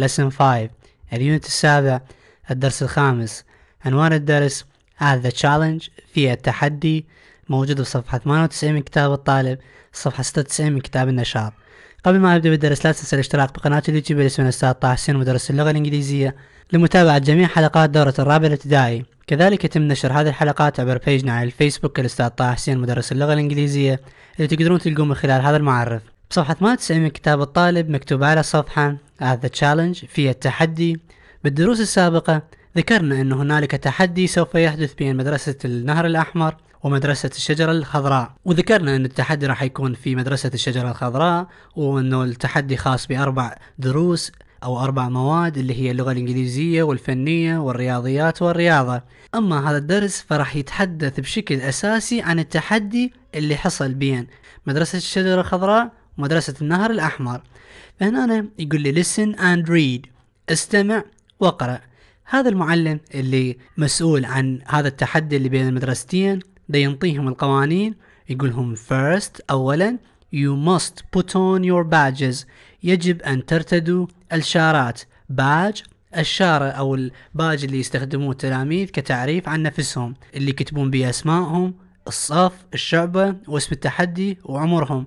Lesson 5 اليونت السابع الدرس الخامس عنوان الدرس at the challenge في التحدي موجود في صفحة 98 من كتاب الطالب صفحة 96 من كتاب النشاط قبل ما نبدأ بالدرس لا تنسى الاشتراك بقناة اليوتيوب لاسم الأستاذ طه حسين مدرس اللغة الإنجليزية لمتابعة جميع حلقات دورة الرابع الابتدائي كذلك يتم نشر هذه الحلقات عبر بيجنا على الفيسبوك الأستاذ طه حسين مدرس اللغة الإنجليزية اللي تقدرون تلقوه من خلال هذا المعرف بصفحة 98 من كتاب الطالب مكتوب على الصفحة at the challenge في التحدي بالدروس السابقة ذكرنا أن هنالك تحدي سوف يحدث بين مدرسة النهر الأحمر ومدرسة الشجرة الخضراء وذكرنا أن التحدي راح يكون في مدرسة الشجرة الخضراء وأنه التحدي خاص بأربع دروس أو أربع مواد اللي هي اللغة الإنجليزية والفنية والرياضيات والرياضة أما هذا الدرس فراح يتحدث بشكل أساسي عن التحدي اللي حصل بين مدرسة الشجرة الخضراء ومدرسة النهر الأحمر فهنا أنا يقول لي listen and read استمع واقرأ هذا المعلم اللي مسؤول عن هذا التحدي اللي بين المدرستين ده ينطيهم القوانين يقولهم first أولا you must put on your badges يجب أن ترتدوا الشارات باج الشارة أو الباج اللي يستخدموه التلاميذ كتعريف عن نفسهم اللي يكتبون به أسمائهم الصف الشعبة واسم التحدي وعمرهم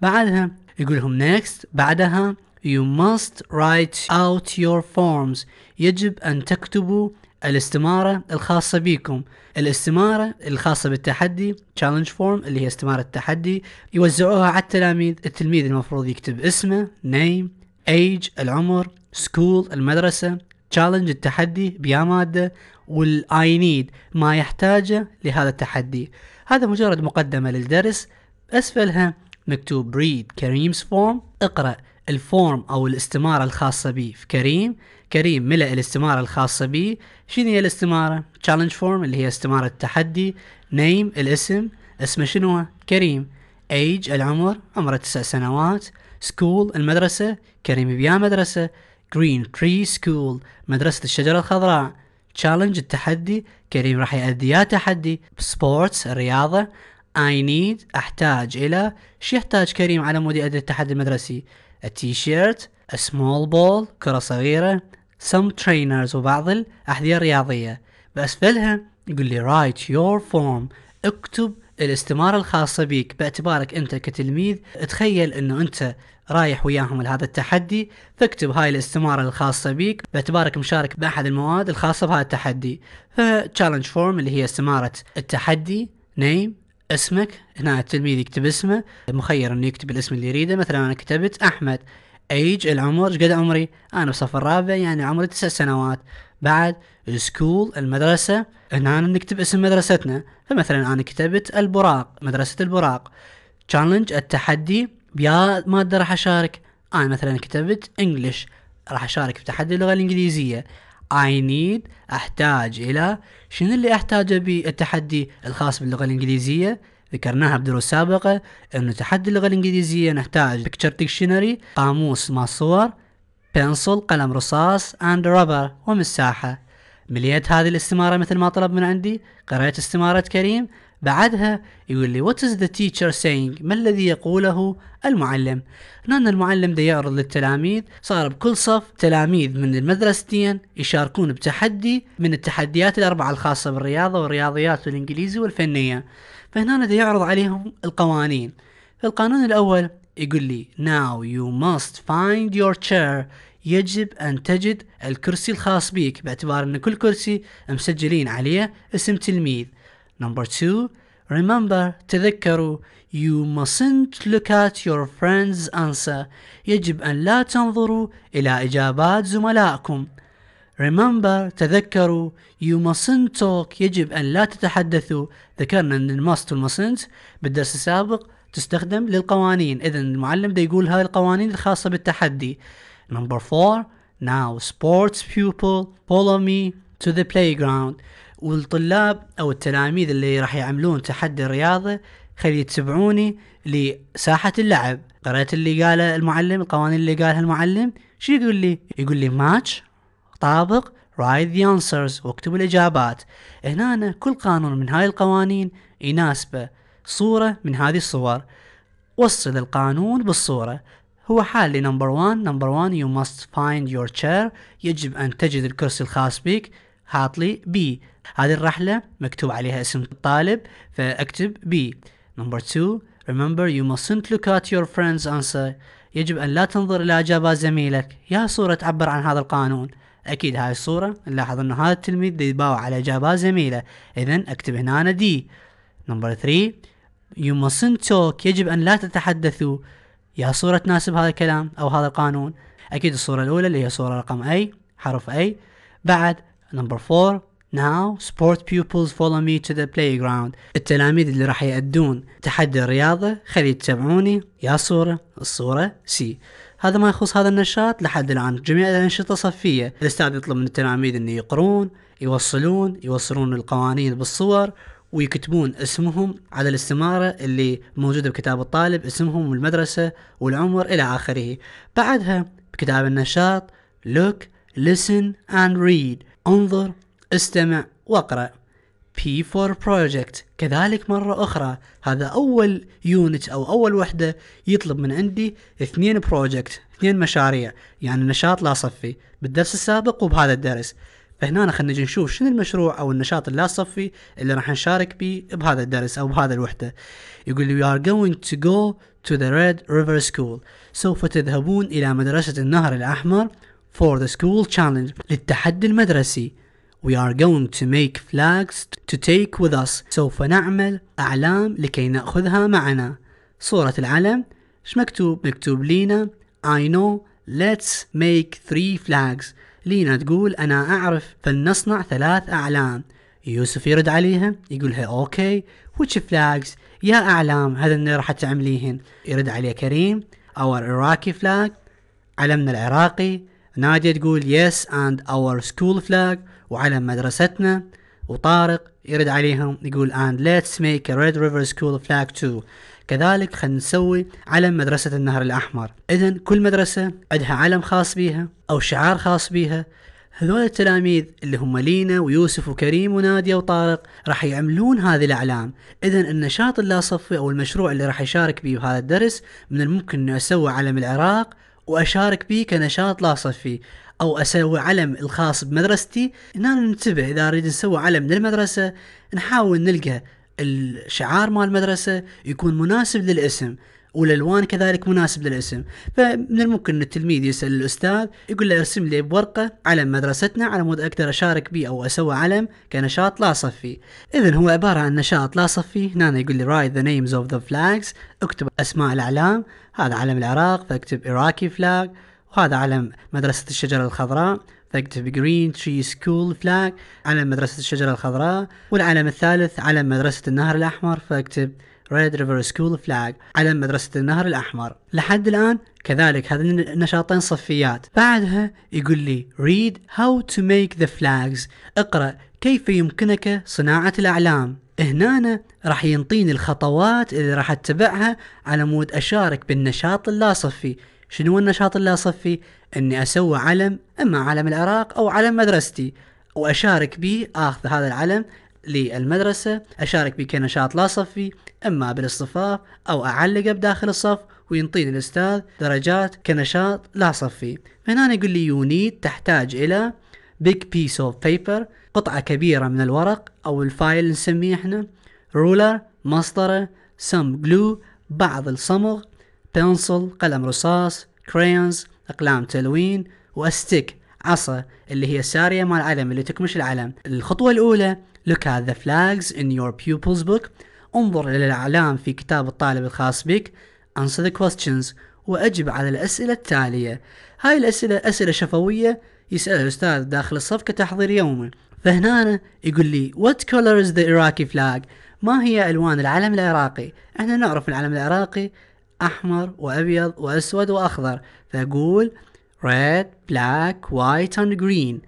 بعدها يقول لهم next بعدها you must write out your forms يجب أن تكتبوا الاستمارة الخاصة بكم الاستمارة الخاصة بالتحدي challenge form اللي هي استمارة التحدي يوزعوها على التلاميذ التلميذ المفروض يكتب اسمه name age العمر school المدرسة challenge التحدي بيا مادة I نيد ما يحتاجه لهذا التحدي هذا مجرد مقدمة للدرس أسفلها مكتوب read كريم's form اقرأ الفورم أو الاستمارة الخاصة بي في كريم كريم ملأ الاستمارة الخاصة بي شنو هي الاستمارة challenge form اللي هي استمارة التحدي name الاسم اسمه شنو كريم age العمر عمره تسع سنوات school المدرسة كريم بيا مدرسة green tree school مدرسة الشجرة الخضراء challenge التحدي كريم راح يأدي تحدي sports الرياضة اي نيد احتاج الى شو يحتاج كريم على مود يؤدي التحدي المدرسي التي شيرت سمول بول كرة صغيرة some trainers وبعض الأحذية الرياضية بأسفلها يقول لي write your form اكتب الاستمارة الخاصة بك باعتبارك أنت كتلميذ تخيل أنه أنت رايح وياهم لهذا التحدي فاكتب هاي الاستمارة الخاصة بيك باعتبارك مشارك بأحد المواد الخاصة بهذا التحدي فتشالنج فورم اللي هي استمارة التحدي نيم اسمك هنا التلميذ يكتب اسمه مخير انه يكتب الاسم اللي يريده مثلا انا كتبت احمد ايج العمر قد عمري انا بصف الرابع يعني عمري تسع سنوات بعد سكول المدرسة هنا نكتب اسم مدرستنا فمثلا انا كتبت البراق مدرسة البراق تشالنج التحدي بيا مادة راح اشارك انا مثلا كتبت انجلش راح اشارك في تحدي اللغة الانجليزية I need احتاج الى شنو اللي احتاجه بالتحدي الخاص باللغه الانجليزيه ذكرناها بدروس سابقة انه تحدي اللغة الانجليزية نحتاج Picture Dictionary قاموس مع صور Pencil قلم رصاص and rubber ومساحة مليت هذه الاستمارة مثل ما طلب من عندي قرأت استمارة كريم بعدها يقول لي what is the teacher saying ما الذي يقوله المعلم لأن المعلم ده يعرض للتلاميذ صار بكل صف تلاميذ من المدرستين يشاركون بتحدي من التحديات الأربعة الخاصة بالرياضة والرياضيات والإنجليزي والفنية فهنا ده يعرض عليهم القوانين القانون الأول يقول لي now you must find your chair يجب أن تجد الكرسي الخاص بك باعتبار أن كل كرسي مسجلين عليه اسم تلميذ Number two, remember تذكروا you mustn't look at your friend's answer يجب أن لا تنظروا إلى إجابات زملائكم Remember تذكروا you mustn't talk يجب أن لا تتحدثوا ذكرنا أن الماست والmustn't بالدرس السابق تستخدم للقوانين إذا المعلم ده يقول هاي القوانين الخاصة بالتحدي Number four Now sports pupil follow me to the playground والطلاب او التلاميذ اللي راح يعملون تحدي الرياضه خلي يتبعوني لساحه اللعب قرأت اللي قاله المعلم القوانين اللي قالها المعلم شو يقول لي يقول لي ماتش طابق رايت ذا انسرز واكتب الاجابات هنا أنا كل قانون من هاي القوانين يناسبه صورة من هذه الصور وصل القانون بالصورة هو حال نمبر 1 نمبر 1 you must find your chair يجب أن تجد الكرسي الخاص بك هاتلي بي هذه الرحلة مكتوب عليها اسم الطالب فأكتب B Number two, Remember you mustn't look at your friend's answer يجب أن لا تنظر إلى إجابات زميلك يا صورة تعبر عن هذا القانون أكيد هاي الصورة نلاحظ أنه هذا التلميذ يباوع على إجابات زميله إذا أكتب هنا أنا دي Number three, You mustn't talk يجب أن لا تتحدثوا يا صورة تناسب هذا الكلام أو هذا القانون أكيد الصورة الأولى اللي هي صورة رقم أي حرف أي بعد نمبر four, Now sport pupils follow me to the playground التلاميذ اللي راح يأدون تحدي الرياضة خلي يتبعوني يا صورة الصورة سي هذا ما يخص هذا النشاط لحد الآن جميع الأنشطة صفية الأستاذ يطلب من التلاميذ أن يقرون يوصلون يوصلون القوانين بالصور ويكتبون اسمهم على الاستمارة اللي موجودة بكتاب الطالب اسمهم والمدرسة والعمر إلى آخره بعدها بكتاب النشاط look listen and read انظر استمع واقرأ P P4 project كذلك مرة أخرى هذا أول يونت أو أول وحدة يطلب من عندي اثنين بروجكت اثنين مشاريع يعني نشاط لا صفي بالدرس السابق وبهذا الدرس فهنا خلينا نجي نشوف شنو المشروع او النشاط اللا صفي اللي راح نشارك به بهذا الدرس او بهذا الوحده يقول لي we are going to go to the Red River School سوف تذهبون الى مدرسه النهر الاحمر for the school challenge للتحدي المدرسي We are going to make flags to take with us. سوف نعمل أعلام لكي نأخذها معنا. صورة العلم ايش مكتوب؟ مكتوب لينا I know let's make three flags. لينا تقول أنا أعرف فلنصنع ثلاث أعلام. يوسف يرد عليها يقولها أوكي which flags يا أعلام هذا اللي راح تعمليهن يرد عليه كريم our Iraqi flag علمنا العراقي نادية تقول yes and our school flag وعلى مدرستنا وطارق يرد عليهم يقول and let's make a Red River School flag too كذلك خلينا نسوي علم مدرسة النهر الأحمر إذا كل مدرسة عندها علم خاص بيها أو شعار خاص بيها هذول التلاميذ اللي هم لينا ويوسف وكريم ونادية وطارق راح يعملون هذه الأعلام إذا النشاط اللاصفي أو المشروع اللي راح يشارك به هذا الدرس من الممكن أنه أسوي علم العراق واشارك به كنشاط لاصق فيه او اسوي علم الخاص بمدرستي هنا ننتبه اذا نريد نسوي علم للمدرسه نحاول نلقى الشعار مال المدرسه يكون مناسب للاسم والالوان كذلك مناسب للاسم فمن الممكن ان التلميذ يسال الاستاذ يقول له ارسم لي بورقه علم مدرستنا على مود اقدر اشارك به او اسوي علم كنشاط لا صفي اذا هو عباره عن نشاط لا صفي هنا يقول لي write the names of the flags اكتب اسماء الاعلام هذا علم العراق فاكتب iraqi flag وهذا علم مدرسة الشجرة الخضراء فاكتب جرين تري سكول فلاج علم مدرسة الشجرة الخضراء والعلم الثالث علم مدرسة النهر الأحمر فاكتب Red River School Flag على مدرسة النهر الأحمر لحد الآن كذلك هذين النشاطين صفيات بعدها يقول لي read how to make the flags اقرأ كيف يمكنك صناعة الأعلام هنا راح ينطيني الخطوات اللي راح اتبعها على مود اشارك بالنشاط اللاصفي شنو النشاط اللاصفي اني اسوي علم اما علم العراق او علم مدرستي واشارك به اخذ هذا العلم للمدرسة أشارك بك كنشاط لا صفي إما بالاصطفاف أو أعلقه بداخل الصف وينطيني الأستاذ درجات كنشاط لا صفي فهنا يقول لي you need تحتاج إلى big piece of paper قطعة كبيرة من الورق أو الفايل نسميه احنا رولر مسطرة some glue بعض الصمغ pencil قلم رصاص crayons أقلام تلوين وأستيك العصا اللي هي الساريه مال العلم اللي تكمش العلم الخطوه الاولى look at the flags in your pupil's book انظر الى الاعلام في كتاب الطالب الخاص بك answer the questions واجب على الاسئله التاليه هاي الاسئله اسئله شفويه يسالها الاستاذ داخل الصف كتحضير يومي فهنا يقول لي what color is the Iraqi flag ما هي الوان العلم العراقي احنا نعرف العلم العراقي احمر وابيض واسود واخضر فاقول red, black, white and green.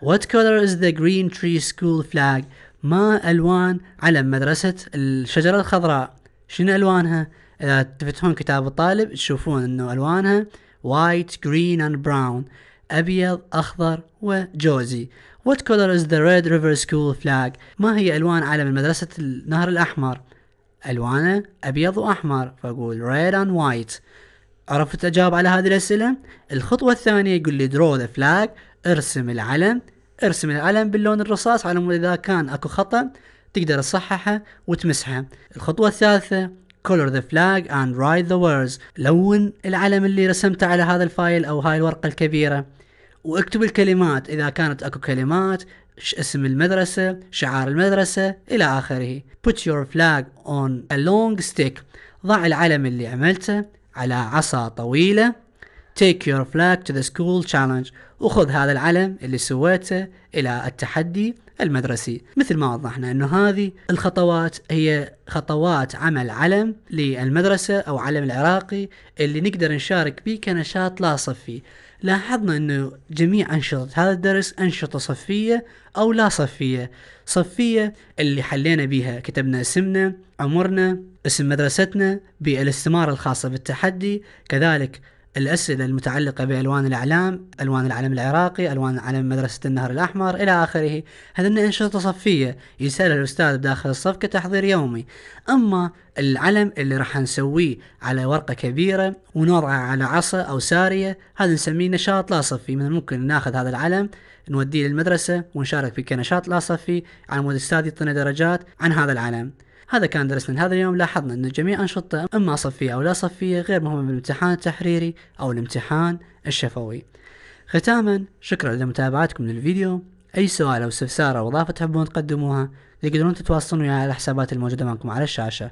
What color is the green tree school flag? ما ألوان علم مدرسة الشجرة الخضراء شنو ألوانها؟ إذا تفتحون كتاب الطالب تشوفون أنه ألوانها white, green and brown أبيض أخضر وجوزي What color is the red river school flag? ما هي ألوان علم مدرسة النهر الأحمر؟ ألوانه أبيض وأحمر فأقول red and white عرفت اجاوب على هذه الاسئله الخطوه الثانيه يقول لي درو ذا فلاج ارسم العلم ارسم العلم باللون الرصاص على مود اذا كان اكو خطا تقدر تصححه وتمسحه الخطوه الثالثه color the flag and write the words لون العلم اللي رسمته على هذا الفايل او هاي الورقه الكبيره واكتب الكلمات اذا كانت اكو كلمات اسم المدرسة شعار المدرسة إلى آخره put your flag on a long stick ضع العلم اللي عملته على عصا طويلة take your flag to the school challenge وخذ هذا العلم اللي سويته إلى التحدي المدرسي مثل ما وضحنا أنه هذه الخطوات هي خطوات عمل علم للمدرسة أو علم العراقي اللي نقدر نشارك به كنشاط لاصف فيه لاحظنا انه جميع انشطة هذا الدرس انشطة صفية او لا صفية صفية اللي حلينا بيها كتبنا اسمنا عمرنا اسم مدرستنا بالاستمارة الخاصة بالتحدي كذلك الأسئلة المتعلقة بألوان الأعلام ألوان العلم العراقي ألوان علم مدرسة النهر الأحمر إلى آخره من أنشطة صفية يسألها الأستاذ بداخل الصف كتحضير يومي أما العلم اللي راح نسويه على ورقة كبيرة ونوضعه على عصا أو سارية هذا نسميه نشاط لا صفي من الممكن ناخذ هذا العلم نوديه للمدرسة ونشارك فيه كنشاط لا صفي على مود الأستاذ يعطينا درجات عن هذا العلم هذا كان درسنا هذا اليوم لاحظنا أن جميع أنشطة إما صفية أو لا صفية غير مهمة بالامتحان التحريري أو الامتحان الشفوي ختاما شكرا لمتابعتكم للفيديو أي سؤال أو استفسار أو إضافة تحبون تقدموها تقدرون تتواصلون وياي على الحسابات الموجودة معكم على الشاشة